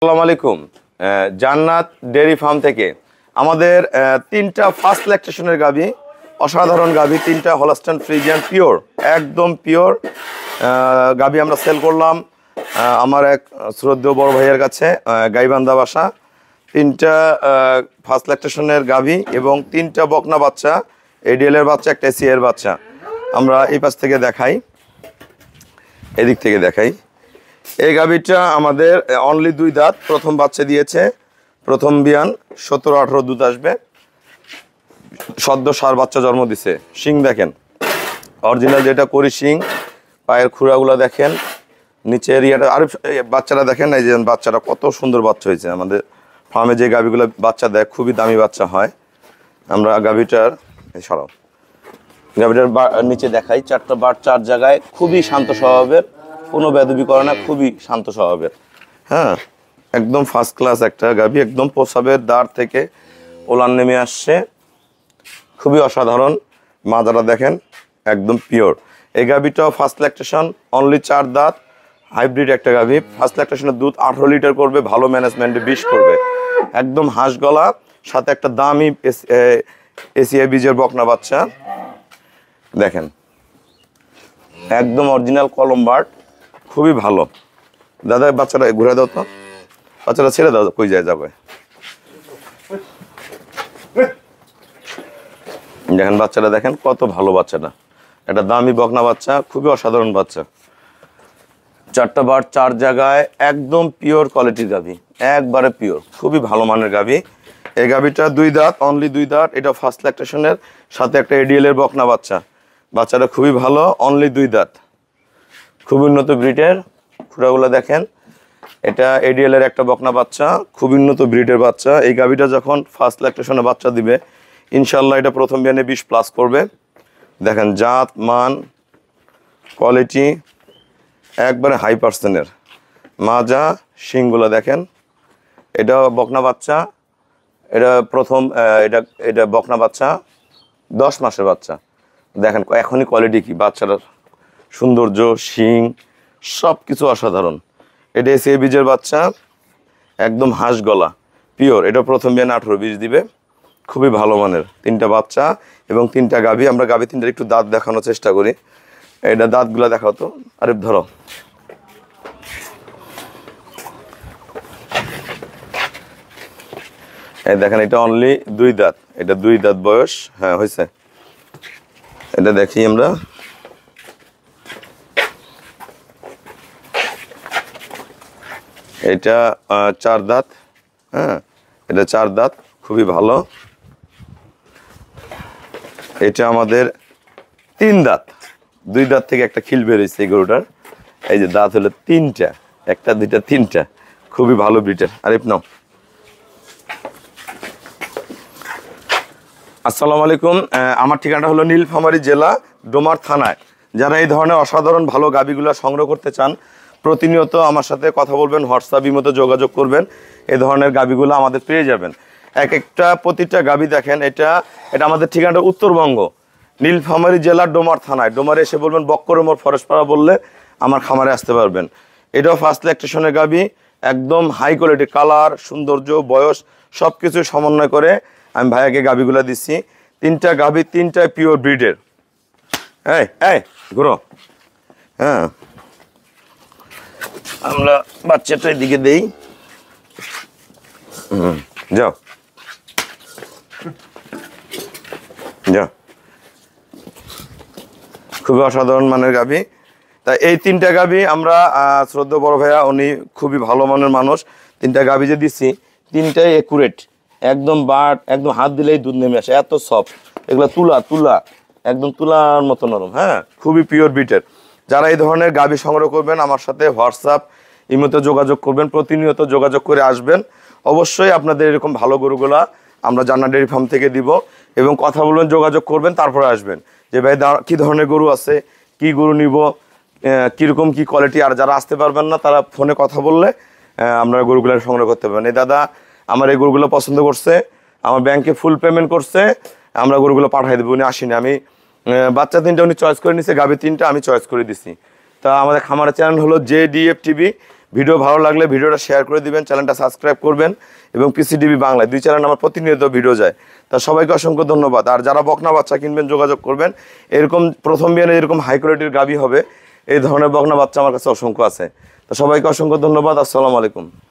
আসসালামু আলাইকুম জান্নাত ডেয়ারি ফার্ম থেকে আমাদের তিনটা ফার্স্ট ল্যাকটেশনের গাভি অসাধারণ গাভি তিনটা হলাস্টান ফ্রিজিয়ান পিওর একদম পিওর গাভি আমরা সেল করলাম আমার এক শ্রদ্ধেয় বড় ভাইয়ের কাছে গাইবান্ধা বাসা তিনটা ফার্স্ট ল্যাকটেশনের গাভি এবং তিনটা বকনা বাচ্চা এডিএলের বাচ্চা একটা এসিএর বাচ্চা আমরা এই পাশ থেকে দেখাই এদিক থেকে দেখাই এই গাভীটা আমাদের অনলি দুই দাঁত প্রথম বাচ্চা দিয়েছে প্রথম বিয়ান সতেরো আঠেরো দুধ আসবে সদ্য সার বাচ্চা জন্ম দিছে শিং দেখেন অরিজিনাল যেটা করি শিং পায়ের খুঁড়াগুলো দেখেন নিচে এরিয়াটা আর বাচ্চারা দেখেন এই যে বাচ্চাটা কত সুন্দর বাচ্চা হয়েছে আমাদের ফার্মে যে গাভীগুলো বাচ্চা দেয় খুবই দামি বাচ্চা হয় আমরা গাভীটার সরাও গাভীটার নিচে দেখাই চারটা বার চার জায়গায় খুবই শান্ত স্বভাবের কোনো বেদবি করে না খুবই শান্ত স্বভাবের হ্যাঁ একদম ফার্স্ট ক্লাস একটা গাবি একদম প্রসাবের দ্বার থেকে ওলান নেমে আসছে খুবই অসাধারণ মাদারা দেখেন একদম পিওর এই গাভিটাও ফার্স্ট ল্যাকটেশন অনলি চার দাঁত হাইব্রিড একটা গাভি ফার্স্ট ল্যাকটেশনের দুধ আঠেরো লিটার করবে ভালো ম্যানেজমেন্টে বিষ করবে একদম হাঁস গলা সাথে একটা দামি এসিআই বীজের বকনা বাচ্চা দেখেন একদম অরিজিনাল কলম্বার্ট খুবই ভালো দাদা বাচ্চারা ঘুরে দাও তো বাচ্চারা ছেড়ে দাও কই যায় যাবে দেখেন বাচ্চারা দেখেন কত ভালো বাচ্চাটা একটা দামি বকনা বাচ্চা খুবই অসাধারণ বাচ্চা চারটা বার চার জায়গায় একদম পিওর কোয়ালিটির গাভি একবারে পিওর খুবই ভালো মানের গাভি এই গাভিটা দুই দাঁত অনলি দুই দাঁত এটা ফার্স্ট ল্যাকটেশনের সাথে একটা এডিএল এর বকনা বাচ্চা বাচ্চাটা খুবই ভালো অনলি দুই দাঁত খুব উন্নত ব্রিডের ফুটাগুলো দেখেন এটা এডিএল এর একটা বকনা বাচ্চা খুব উন্নত ব্রিডের বাচ্চা এই গাভীটা যখন ফার্স্ট ল্যাকটেশনে বাচ্চা দিবে ইনশাল্লাহ এটা প্রথম বিয়ানে বিশ প্লাস করবে দেখেন জাত মান কোয়ালিটি একবারে হাই পার্সেনের মাজা শিংগুলো দেখেন এটা বকনা বাচ্চা এটা প্রথম এটা এটা বকনা বাচ্চা দশ মাসের বাচ্চা দেখেন এখনই কোয়ালিটি কি বাচ্চাটার সৌন্দর্য শিং সব কিছু অসাধারণ এটা এসে বীজের বাচ্চা একদম হাঁস গলা পিওর এটা প্রথম বিয়ান আঠেরো বীজ দিবে খুবই ভালো মানের তিনটা বাচ্চা এবং তিনটা গাভি আমরা গাভি তিনটার একটু দাঁত দেখানোর চেষ্টা করি এটা দাঁতগুলো দেখাও তো আরে ধরো এই দেখেন এটা অনলি দুই দাঁত এটা দুই দাঁত বয়স হ্যাঁ হয়েছে এটা দেখি আমরা এটা চার দাঁত হ্যাঁ এটা চার দাঁত খুবই ভালো এটা আমাদের তিন দাঁত দুই দাঁত থেকে একটা খিল বেরোয়েছে এই গরুটার এই যে দাঁত হলো তিনটা একটা দুইটা তিনটা খুবই ভালো ব্রিটের আরিফ নাও আসসালামু আলাইকুম আমার ঠিকানাটা হলো নীলফামারী জেলা ডোমার থানায় যারা এই ধরনের অসাধারণ ভালো গাবিগুলো সংগ্রহ করতে চান প্রতিনিয়ত আমার সাথে কথা বলবেন হোয়াটসঅ্যাপ ইমোতে যোগাযোগ করবেন এ ধরনের গাবিগুলো আমাদের পেয়ে যাবেন এক একটা প্রতিটা গাবি দেখেন এটা এটা আমাদের ঠিকানাটা উত্তরবঙ্গ নীলফামারী জেলার ডোমার থানায় ডোমারে এসে বলবেন বক্করমোর ফরেস্টপাড়া বললে আমার খামারে আসতে পারবেন এটাও ফার্স্ট ইলেকট্রিশনের গাবি একদম হাই কোয়ালিটি কালার সৌন্দর্য বয়স সব কিছু সমন্বয় করে আমি ভাইয়াকে গাবিগুলো দিচ্ছি তিনটা গাবি তিনটা পিওর ব্রিডের হ্যাঁ এই ঘুরো হ্যাঁ আমরা বাচ্চাটা এদিকে দেই যাও যাও খুবই অসাধারণ মানের গাবি তা এই তিনটা গাবি আমরা শ্রদ্ধ বড় ভাইয়া উনি খুবই ভালো মানের মানুষ তিনটা গাবি যে দিচ্ছি তিনটাই একুরেট একদম বাট একদম হাত দিলেই দুধ নেমে আসে এত সফট এগুলো তুলা তুলা একদম তুলার মতো নরম হ্যাঁ খুবই পিওর বিটের যারা এই ধরনের গাভী সংগ্রহ করবেন আমার সাথে হোয়াটসঅ্যাপ ইমোতে যোগাযোগ করবেন প্রতিনিয়ত যোগাযোগ করে আসবেন অবশ্যই আপনাদের এরকম ভালো গরুগুলা আমরা জান্না ডেয়ারি ফার্ম থেকে দিব এবং কথা বলবেন যোগাযোগ করবেন তারপরে আসবেন যে ভাই কি ধরনের গরু আছে কি গরু নিব কীরকম কি কোয়ালিটি আর যারা আসতে পারবেন না তারা ফোনে কথা বললে আমরা গরুগুলো সংগ্রহ করতে পারবেন এই দাদা আমার এই গরুগুলো পছন্দ করছে আমার ব্যাংকে ফুল পেমেন্ট করছে আমরা গরুগুলো পাঠিয়ে দেবো উনি আসিনি আমি বাচ্চা তিনটা উনি চয়েস করে নিছে গাভী তিনটা আমি চয়েস করে দিছি তা আমাদের খামারের চ্যানেল হলো জে ডিএফ টিভি ভিডিও ভালো লাগলে ভিডিওটা শেয়ার করে দিবেন চ্যানেলটা সাবস্ক্রাইব করবেন এবং পিসিডিবি বাংলায় দুই চ্যানেল আমার প্রতিনিয়ত ভিডিও যায় তা সবাইকে অসংখ্য ধন্যবাদ আর যারা বকনা বাচ্চা কিনবেন যোগাযোগ করবেন এরকম প্রথম বিয়ানে এরকম হাই কোয়ালিটির গাবি হবে এই ধরনের বকনা বাচ্চা আমার কাছে অসংখ্য আছে তো সবাইকে অসংখ্য ধন্যবাদ আসসালামু আলাইকুম